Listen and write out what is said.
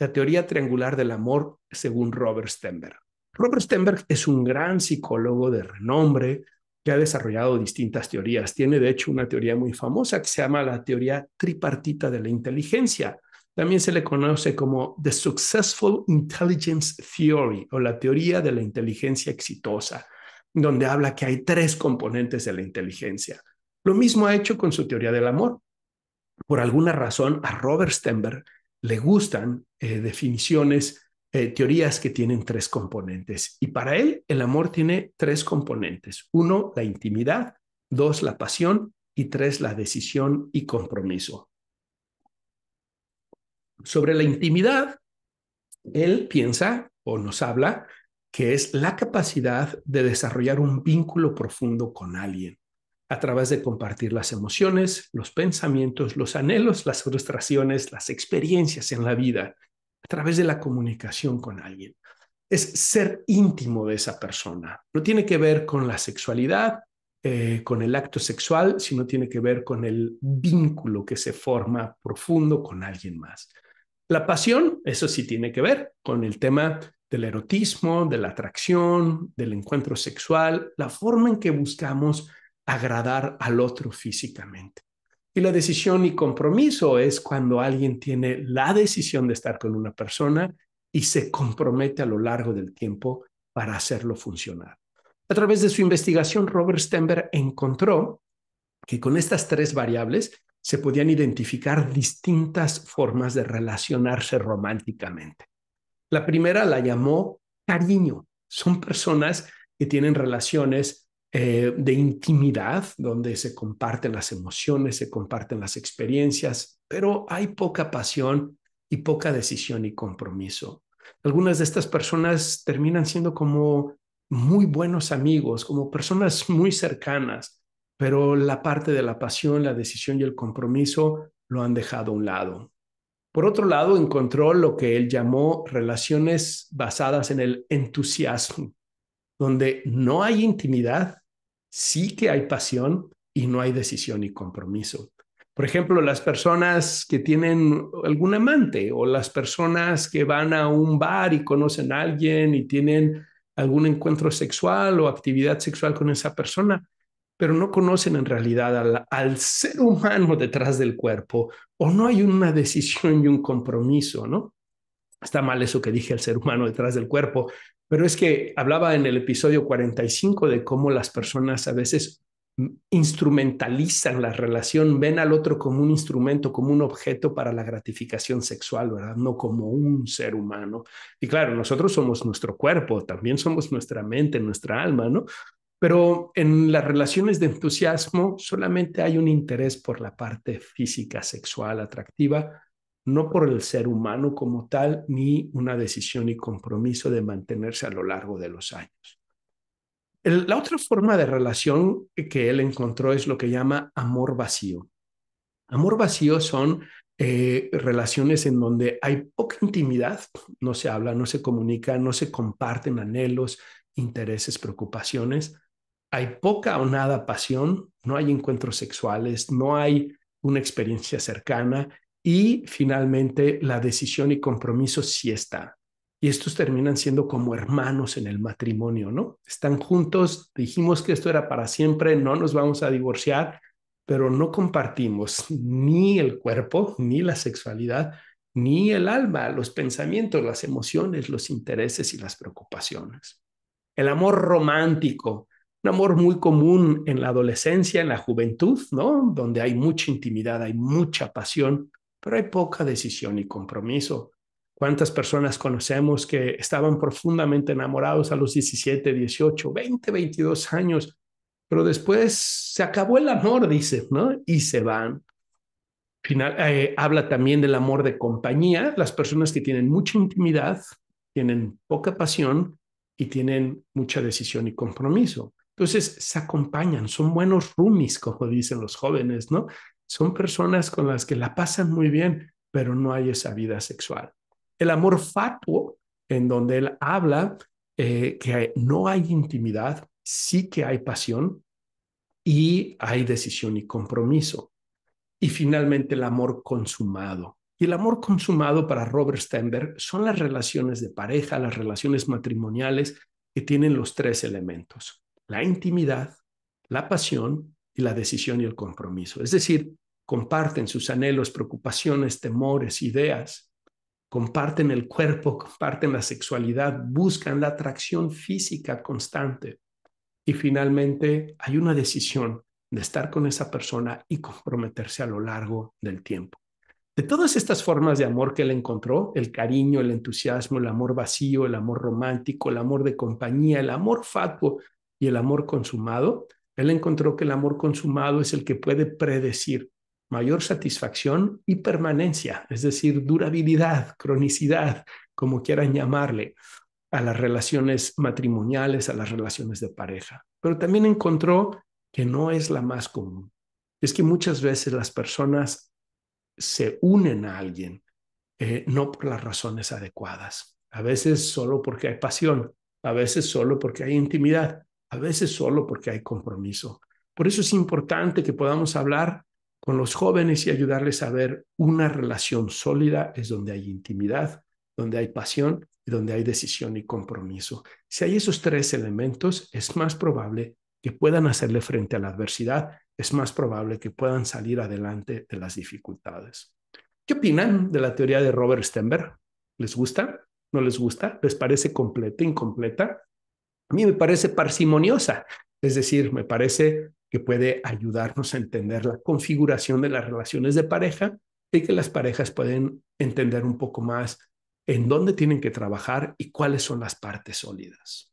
la teoría triangular del amor según Robert Stenberg. Robert Stenberg es un gran psicólogo de renombre que ha desarrollado distintas teorías. Tiene, de hecho, una teoría muy famosa que se llama la teoría tripartita de la inteligencia. También se le conoce como The Successful Intelligence Theory o la teoría de la inteligencia exitosa, donde habla que hay tres componentes de la inteligencia. Lo mismo ha hecho con su teoría del amor. Por alguna razón, a Robert Stenberg le gustan eh, definiciones, eh, teorías que tienen tres componentes. Y para él, el amor tiene tres componentes. Uno, la intimidad. Dos, la pasión. Y tres, la decisión y compromiso. Sobre la intimidad, él piensa o nos habla que es la capacidad de desarrollar un vínculo profundo con alguien a través de compartir las emociones, los pensamientos, los anhelos, las frustraciones, las experiencias en la vida, a través de la comunicación con alguien. Es ser íntimo de esa persona. No tiene que ver con la sexualidad, eh, con el acto sexual, sino tiene que ver con el vínculo que se forma profundo con alguien más. La pasión, eso sí tiene que ver con el tema del erotismo, de la atracción, del encuentro sexual, la forma en que buscamos agradar al otro físicamente. Y la decisión y compromiso es cuando alguien tiene la decisión de estar con una persona y se compromete a lo largo del tiempo para hacerlo funcionar. A través de su investigación, Robert Stenberg encontró que con estas tres variables se podían identificar distintas formas de relacionarse románticamente. La primera la llamó cariño. Son personas que tienen relaciones eh, de intimidad, donde se comparten las emociones, se comparten las experiencias, pero hay poca pasión y poca decisión y compromiso. Algunas de estas personas terminan siendo como muy buenos amigos, como personas muy cercanas, pero la parte de la pasión, la decisión y el compromiso lo han dejado a un lado. Por otro lado, encontró lo que él llamó relaciones basadas en el entusiasmo donde no hay intimidad, sí que hay pasión y no hay decisión y compromiso. Por ejemplo, las personas que tienen algún amante o las personas que van a un bar y conocen a alguien y tienen algún encuentro sexual o actividad sexual con esa persona, pero no conocen en realidad al, ser humano detrás del cuerpo o no hay una decisión y un compromiso, ¿no? Está mal eso que dije, el ser humano detrás del cuerpo, pero es que hablaba en el episodio 45 de cómo las personas a veces instrumentalizan la relación, ven al otro como un instrumento, como un objeto para la gratificación sexual, ¿verdad? No como un ser humano. Y claro, nosotros somos nuestro cuerpo, también somos nuestra mente, nuestra alma, ¿no? Pero en las relaciones de entusiasmo solamente hay un interés por la parte física, sexual, atractiva, no por el ser humano como tal, ni una decisión y compromiso de mantenerse a lo largo de los años. la otra forma de relación que él encontró es lo que llama amor vacío. Amor vacío son eh, relaciones en donde hay poca intimidad, no se habla, no se comunica, no se comparten anhelos, intereses, preocupaciones, hay poca o nada pasión, no hay encuentros sexuales, no hay una experiencia cercana y finalmente, la decisión y compromiso sí está. Y estos terminan siendo como hermanos en el matrimonio, ¿no? Están juntos, dijimos que esto era para siempre, no nos vamos a divorciar, pero no compartimos ni el cuerpo, ni la sexualidad, ni el alma, los pensamientos, las emociones, los intereses y las preocupaciones. El amor romántico, un amor muy común en la adolescencia, en la juventud, ¿no? Donde hay mucha intimidad, hay mucha pasión, pero hay poca decisión y compromiso. ¿Cuántas personas conocemos que estaban profundamente enamorados a los 17, 18, 20, 22 años, pero después se acabó el amor, dice, ¿no? Y se van. Final, eh, habla también del amor de compañía, las personas que tienen mucha intimidad, tienen poca pasión y tienen mucha decisión y compromiso. Entonces se acompañan, son buenos roomies, como dicen los jóvenes, ¿no? son personas con las que la pasan muy bien, pero no hay esa vida sexual. El amor fatuo, en donde él habla eh, que no hay intimidad, sí que hay pasión y hay decisión y compromiso. Y finalmente el amor consumado. Y el amor consumado para Robert Stenberg son las relaciones de pareja, las relaciones matrimoniales que tienen los tres elementos, la intimidad, la pasión y la decisión y el compromiso. Es decir, comparten sus anhelos, preocupaciones, temores, ideas, comparten el cuerpo, comparten la sexualidad, buscan la atracción física constante. Y finalmente hay una decisión de estar con esa persona y comprometerse a lo largo del tiempo. De todas estas formas de amor que él encontró, el cariño, el entusiasmo, el amor vacío, el amor romántico, el amor de compañía, el amor fatuo y el amor consumado, él encontró que el amor consumado es el que puede predecir mayor satisfacción y permanencia, es decir, durabilidad, cronicidad, como quieran llamarle, a las relaciones matrimoniales, a las relaciones de pareja. Pero también encontró que no es la más común. Es que muchas veces las personas se unen a alguien eh, no por las razones adecuadas. A veces solo porque hay pasión, a veces solo porque hay intimidad, a veces solo porque hay compromiso. Por eso es importante que podamos hablar con los jóvenes y ayudarles a ver una relación sólida es donde hay intimidad, donde hay pasión y donde hay decisión y compromiso. Si hay esos tres elementos, es más probable que puedan hacerle frente a la adversidad, es más probable que puedan salir adelante de las dificultades. ¿Qué opinan de la teoría de Robert Stenberg? ¿Les gusta? ¿No les gusta? ¿Les parece completa, incompleta? a mí me parece parsimoniosa, es decir, me parece que puede ayudarnos a entender la configuración de las relaciones de pareja y que las parejas pueden entender un poco más en dónde tienen que trabajar y cuáles son las partes sólidas.